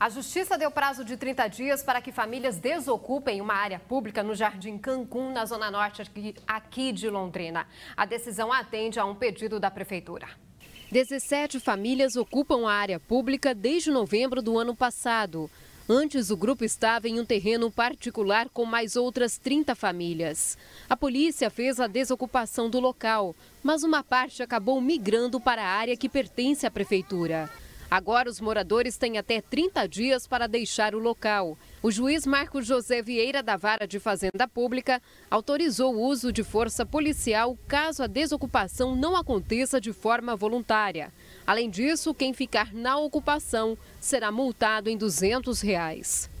A Justiça deu prazo de 30 dias para que famílias desocupem uma área pública no Jardim Cancún, na Zona Norte aqui de Londrina. A decisão atende a um pedido da Prefeitura. 17 famílias ocupam a área pública desde novembro do ano passado. Antes, o grupo estava em um terreno particular com mais outras 30 famílias. A polícia fez a desocupação do local, mas uma parte acabou migrando para a área que pertence à prefeitura. Agora, os moradores têm até 30 dias para deixar o local. O juiz Marco José Vieira da Vara de Fazenda Pública autorizou o uso de força policial caso a desocupação não aconteça de forma voluntária. Além disso, quem ficar na ocupação será multado em R$ 200. Reais.